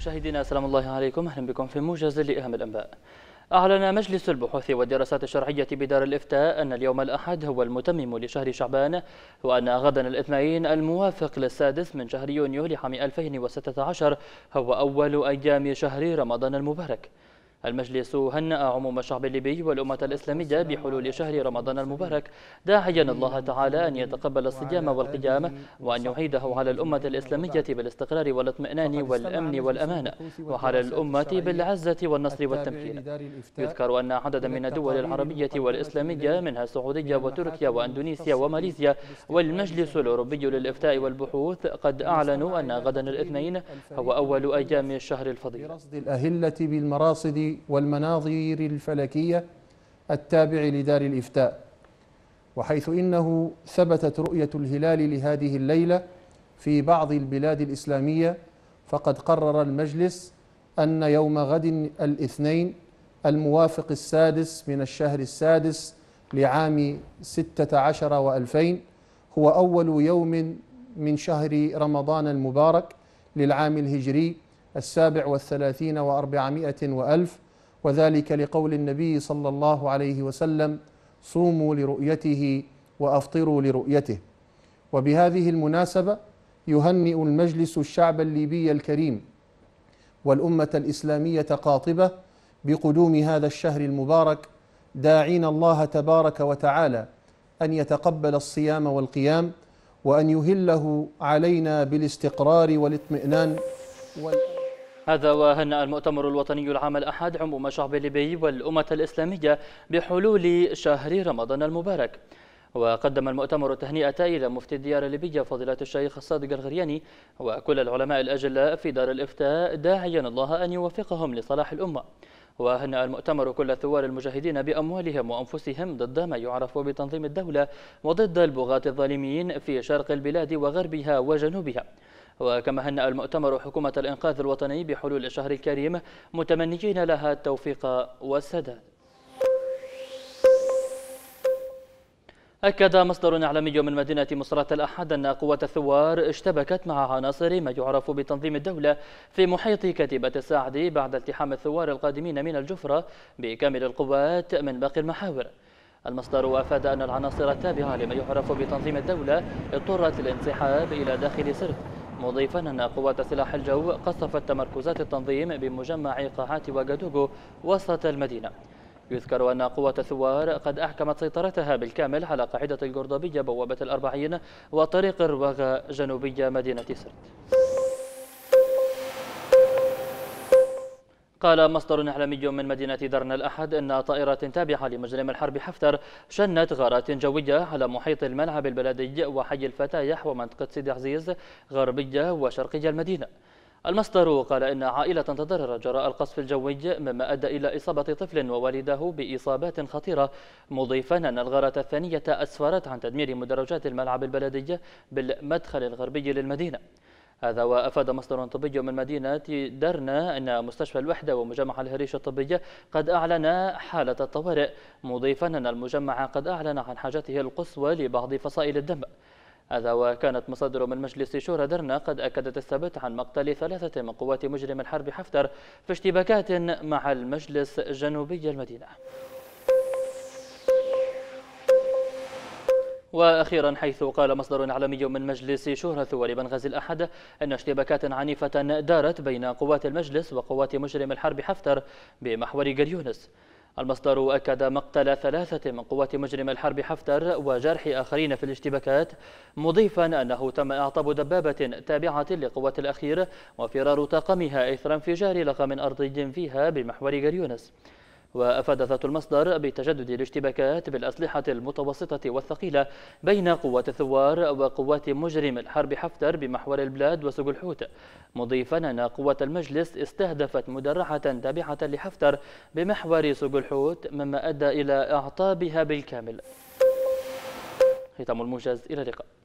مشاهدينا السلام الله عليكم أهلا بكم في موجز لأهم الأنباء أعلن مجلس البحوث والدراسات الشرعية بدار الإفتاء أن اليوم الأحد هو المتمم لشهر شعبان وأن غدا الاثنين الموافق للسادس من شهر يونيو لعام 2016 هو أول أيام شهر رمضان المبارك المجلس هنأ عموم الشعب الليبي والأمة الإسلامية بحلول شهر رمضان المبارك داعيا الله تعالى أن يتقبل الصيام والقيام وأن يعيده على الأمة الإسلامية بالاستقرار والاطمئنان والأمن والأمانة وعلى الأمة بالعزة والنصر والتمكين يذكر أن عددا من الدول العربية والإسلامية منها السعودية وتركيا وأندونيسيا وماليزيا والمجلس الأوروبي للإفتاء والبحوث قد أعلنوا أن غدا الاثنين هو أول أيام الشهر الفضيل الأهلة بالمراصد والمناظير الفلكية التابع لدار الإفتاء وحيث إنه ثبتت رؤية الهلال لهذه الليلة في بعض البلاد الإسلامية فقد قرر المجلس أن يوم غد الاثنين الموافق السادس من الشهر السادس لعام ستة عشر وألفين هو أول يوم من شهر رمضان المبارك للعام الهجري السابع والثلاثين وأربعمائة وألف وذلك لقول النبي صلى الله عليه وسلم صوموا لرؤيته وأفطروا لرؤيته وبهذه المناسبة يهنئ المجلس الشعب الليبي الكريم والأمة الإسلامية قاطبة بقدوم هذا الشهر المبارك داعين الله تبارك وتعالى أن يتقبل الصيام والقيام وأن يهله علينا بالاستقرار والاطمئنان وال... هذا وهنأ المؤتمر الوطني العام الأحد عموم شعب الليبي والأمة الإسلامية بحلول شهر رمضان المبارك وقدم المؤتمر التهنئة إلى مفتي الديار الليبية فضيلة الشيخ الصادق الغرياني وكل العلماء الأجلاء في دار الإفتاء داعيا الله أن يوفقهم لصلاح الأمة وهنأ المؤتمر كل ثوار المجاهدين بأموالهم وأنفسهم ضد ما يعرف بتنظيم الدولة وضد البغاة الظالمين في شرق البلاد وغربها وجنوبها وكما هنأ المؤتمر حكومة الإنقاذ الوطني بحلول الشهر الكريم متمنيين لها التوفيق والسداد أكد مصدر إعلامي من مدينة مصرات الأحد أن قوة الثوار اشتبكت مع عناصر ما يعرف بتنظيم الدولة في محيط كتيبة الساعدي بعد التحام الثوار القادمين من الجفرة بكامل القوات من باقي المحاور المصدر أفاد أن العناصر التابعة لما يعرف بتنظيم الدولة اضطرت للانسحاب إلى داخل سرت مضيفا أن قوات سلاح الجو قصفت تمركزات التنظيم بمجمع قاعات واجادوغو وسط المدينة يذكر أن قوة الثوار قد أحكمت سيطرتها بالكامل على قاعدة القرضبية بوابة الأربعين وطريق الرواغة جنوبية مدينة سرت قال مصدر إعلامي من مدينة درنا الأحد أن طائرة تابعة لمجرم الحرب حفتر شنت غارات جوية على محيط الملعب البلدي وحي الفتايح ومنطقة سيدي عزيز غربية وشرقية المدينة المصدر قال إن عائلة تضررت جراء القصف الجوي مما أدى إلى إصابة طفل ووالده بإصابات خطيرة مضيفا أن الغارة الثانية أسفرت عن تدمير مدرجات الملعب البلدي بالمدخل الغربي للمدينة هذا وأفاد مصدر طبي من مدينة درنا أن مستشفى الوحدة ومجمع الهريش الطبي قد أعلن حالة الطوارئ مضيفا أن المجمع قد أعلن عن حاجته القصوى لبعض فصائل الدم هذا وكانت مصادر من مجلس شورى درنا قد أكدت الثبت عن مقتل ثلاثة من قوات مجرم الحرب حفتر في اشتباكات مع المجلس جنوبي المدينة وأخيرا حيث قال مصدر إعلامي من مجلس شهرة ثوري بنغازي الأحد أن اشتباكات عنيفة دارت بين قوات المجلس وقوات مجرم الحرب حفتر بمحور جريونس المصدر أكد مقتل ثلاثة من قوات مجرم الحرب حفتر وجرح آخرين في الاشتباكات مضيفا أنه تم إعطاب دبابة تابعة لقوات الأخير وفرار طاقمها إثر انفجار لغم أرضي فيها بمحور جريونس وأفاد ذات المصدر بتجدد الاشتباكات بالأسلحة المتوسطة والثقيلة بين قوات الثوار وقوات مجرم الحرب حفتر بمحور البلاد وسوق الحوت مضيفا أن قوات المجلس استهدفت مدرعة تابعة لحفتر بمحور سوق الحوت مما أدى إلى إعطابها بالكامل ختام الموجز إلى اللقاء